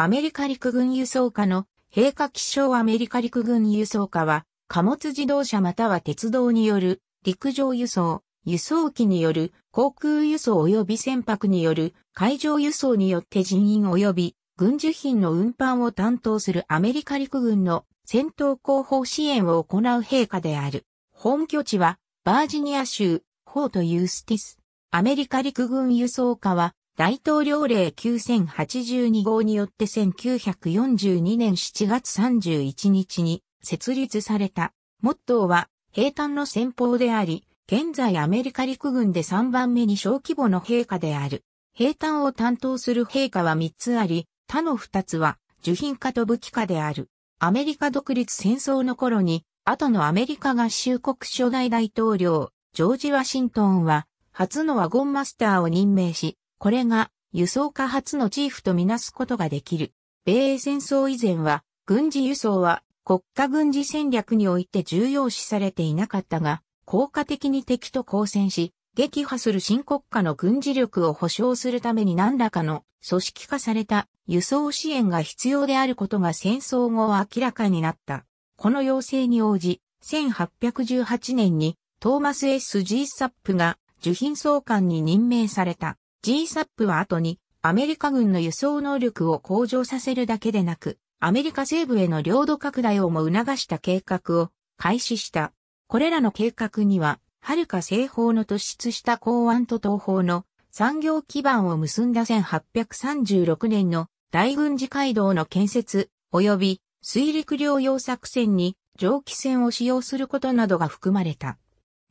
アメリカ陸軍輸送課の陛下気象アメリカ陸軍輸送課は、貨物自動車または鉄道による陸上輸送、輸送機による航空輸送及び船舶による海上輸送によって人員及び軍需品の運搬を担当するアメリカ陸軍の戦闘広報支援を行う陛下である。本拠地はバージニア州、ホート・ユースティス。アメリカ陸軍輸送課は大統領令9082号によって1942年7月31日に設立された。モットーは平坦の戦法であり、現在アメリカ陸軍で3番目に小規模の陛下である。平坦を担当する陛下は3つあり、他の2つは受品化と武器化である。アメリカ独立戦争の頃に、後のアメリカ合衆国初代大統領、ジョージ・ワシントンは、初のワゴンマスターを任命し、これが輸送化発のチーフとみなすことができる。米英戦争以前は、軍事輸送は国家軍事戦略において重要視されていなかったが、効果的に敵と交戦し、撃破する新国家の軍事力を保障するために何らかの組織化された輸送支援が必要であることが戦争後明らかになった。この要請に応じ、1818年にトーマス・ S・ G・ サップが受品総監に任命された。GSAP は後にアメリカ軍の輸送能力を向上させるだけでなく、アメリカ西部への領土拡大をも促した計画を開始した。これらの計画には、遥か西方の突出した港湾と東方の産業基盤を結んだ1836年の大軍事街道の建設及び水陸両用作戦に蒸気船を使用することなどが含まれた。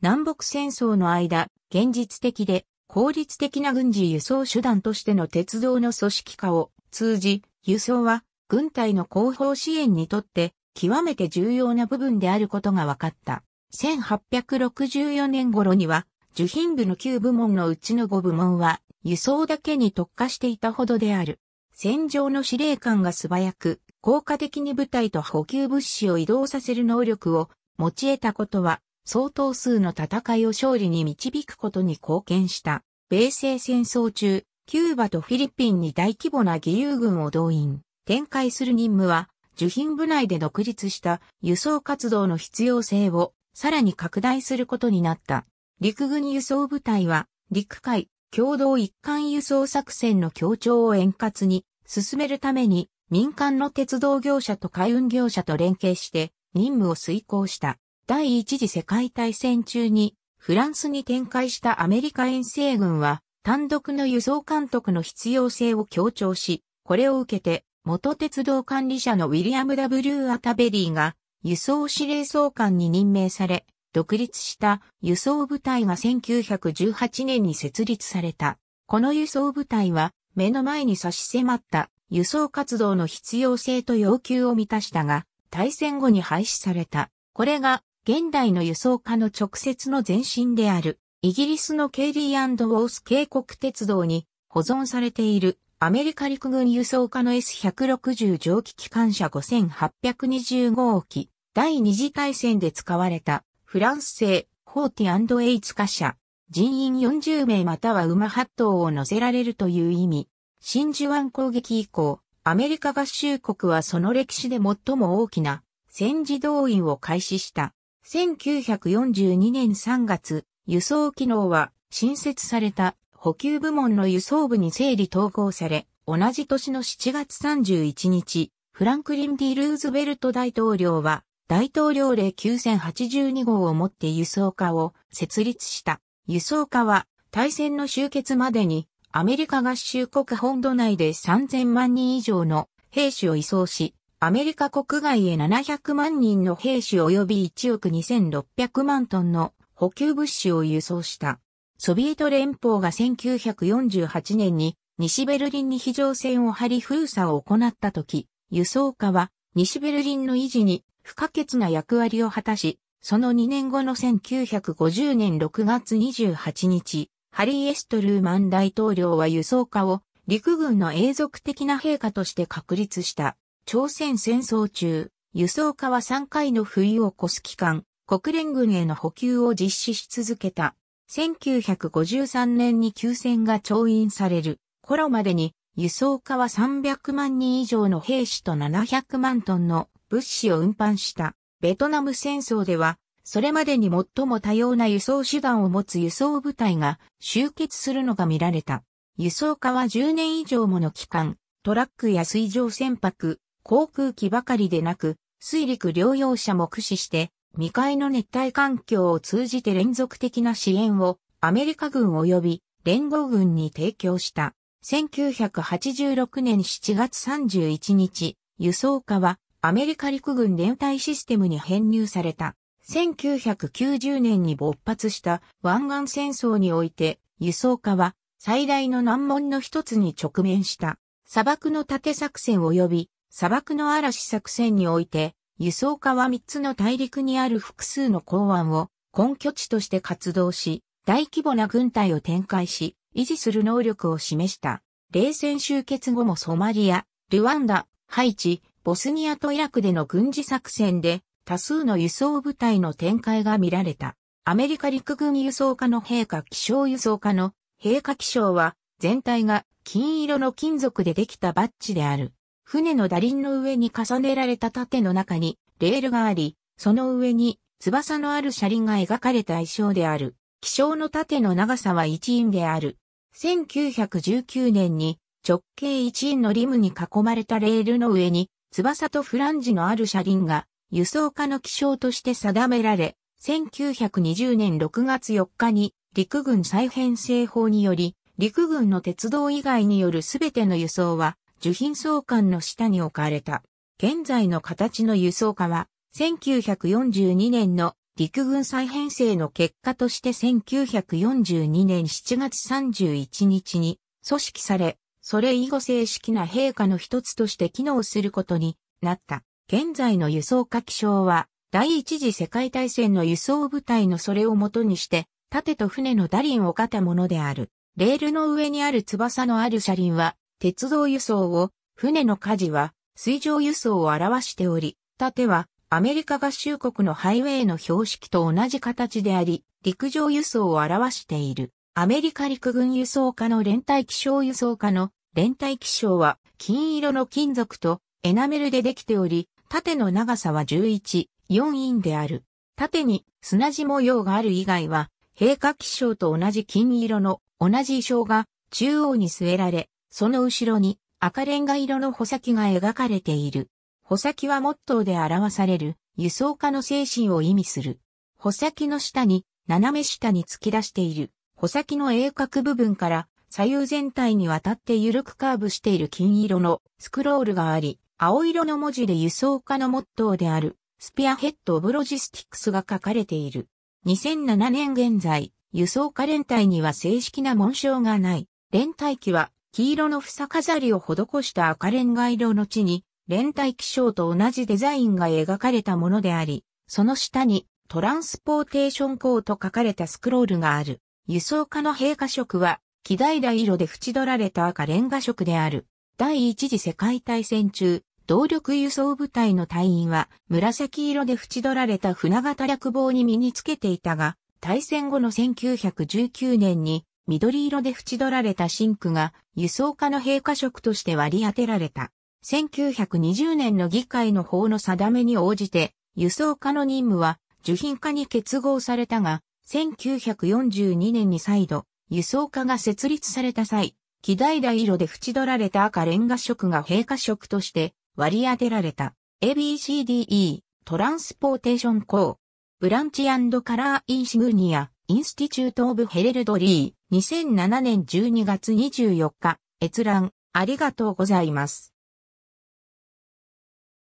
南北戦争の間、現実的で効率的な軍事輸送手段としての鉄道の組織化を通じ、輸送は軍隊の後方支援にとって極めて重要な部分であることが分かった。1864年頃には、受品部の9部門のうちの5部門は、輸送だけに特化していたほどである。戦場の司令官が素早く、効果的に部隊と補給物資を移動させる能力を持ち得たことは、相当数の戦いを勝利に導くことに貢献した。米西戦争中、キューバとフィリピンに大規模な義勇軍を動員、展開する任務は、受品部内で独立した輸送活動の必要性をさらに拡大することになった。陸軍輸送部隊は、陸海共同一貫輸送作戦の協調を円滑に進めるために、民間の鉄道業者と海運業者と連携して任務を遂行した。第一次世界大戦中にフランスに展開したアメリカ遠征軍は単独の輸送監督の必要性を強調し、これを受けて元鉄道管理者のウィリアム・ W・ アタベリーが輸送司令総監に任命され、独立した輸送部隊が1918年に設立された。この輸送部隊は目の前に差し迫った輸送活動の必要性と要求を満たしたが、大戦後に廃止された。これが現代の輸送化の直接の前身である、イギリスのケイリーウォース渓谷鉄道に保存されているアメリカ陸軍輸送化の S160 蒸気機関車5820号機、第二次大戦で使われたフランス製ホーティエイツ貨車、人員40名または馬8頭を乗せられるという意味。真珠湾攻撃以降、アメリカ合衆国はその歴史で最も大きな戦時動員を開始した。1942年3月、輸送機能は新設された補給部門の輸送部に整理統合され、同じ年の7月31日、フランクリン・ D・ ルーズベルト大統領は、大統領令9082号をもって輸送化を設立した。輸送化は、大戦の終結までに、アメリカ合衆国本土内で3000万人以上の兵士を移送し、アメリカ国外へ700万人の兵士及び1億2600万トンの補給物資を輸送した。ソビエト連邦が1948年に西ベルリンに非常線を張り封鎖を行った時、輸送化は西ベルリンの維持に不可欠な役割を果たし、その2年後の1950年6月28日、ハリー・エストルーマン大統領は輸送化を陸軍の永続的な陛下として確立した。朝鮮戦争中、輸送化は3回の冬を越す期間、国連軍への補給を実施し続けた。1953年に休戦が調印される頃までに輸送化は300万人以上の兵士と700万トンの物資を運搬したベトナム戦争ではそれまでに最も多様な輸送手段を持つ輸送部隊が集結するのが見られた。輸送化は10年以上もの期間、トラックや水上船舶、航空機ばかりでなく、水陸両用車も駆使して、未開の熱帯環境を通じて連続的な支援をアメリカ軍及び連合軍に提供した。1986年7月31日、輸送化はアメリカ陸軍連帯システムに編入された。1990年に勃発した湾岸戦争において輸送化は最大の難問の一つに直面した。砂漠の盾作戦及び砂漠の嵐作戦において、輸送化は3つの大陸にある複数の港湾を根拠地として活動し、大規模な軍隊を展開し、維持する能力を示した。冷戦終結後もソマリア、ルワンダ、ハイチ、ボスニアとイラクでの軍事作戦で多数の輸送部隊の展開が見られた。アメリカ陸軍輸送化の陛下気象輸送化の陛下気象は全体が金色の金属でできたバッジである。船の打輪の上に重ねられた盾の中にレールがあり、その上に翼のある車輪が描かれた衣装である。気象の盾の長さは1員である。1919年に直径1員のリムに囲まれたレールの上に翼とフランジのある車輪が輸送化の気象として定められ、1920年6月4日に陸軍再編成法により、陸軍の鉄道以外によるすべての輸送は受品総監の下に置かれた。現在の形の輸送化は、1942年の陸軍再編成の結果として1942年7月31日に組織され、それ以後正式な陛下の一つとして機能することになった。現在の輸送化気象は、第一次世界大戦の輸送部隊のそれをもとにして、盾と船のダリンをかたものである。レールの上にある翼のある車輪は、鉄道輸送を、船の火事は水上輸送を表しており、盾はアメリカ合衆国のハイウェイの標識と同じ形であり、陸上輸送を表している。アメリカ陸軍輸送課の連帯気象輸送課の連帯気象は金色の金属とエナメルでできており、縦の長さは11、4インである。縦に砂地模様がある以外は、陛下気象と同じ金色の同じ衣装が中央に据えられ、その後ろに赤レンガ色の穂先が描かれている。穂先はモットーで表される輸送家の精神を意味する。穂先の下に、斜め下に突き出している、穂先の鋭角部分から左右全体にわたって緩くカーブしている金色のスクロールがあり、青色の文字で輸送家のモットーである、スピアヘッド・オブ・ロジスティックスが書かれている。2007年現在、輸送家連隊には正式な紋章がない。連隊機は黄色の房飾りを施した赤レンガ色の地に、連帯気象と同じデザインが描かれたものであり、その下にトランスポーテーションコート書かれたスクロールがある。輸送家の陛下色は、木大色で縁取られた赤レンガ色である。第一次世界大戦中、動力輸送部隊の隊員は紫色で縁取られた船型略棒に身につけていたが、大戦後の1919年に緑色で縁取られたシンクが輸送家の陛下色として割り当てられた。1920年の議会の法の定めに応じて、輸送化の任務は受品化に結合されたが、1942年に再度、輸送化が設立された際、木平色で縁取られた赤レンガ色が陛下色として割り当てられた。ABCDE トランスポーテーションー、ブランチカラー・インシグニア・インスティチュート・オブ・ヘレルドリー2007年12月24日、閲覧ありがとうございます。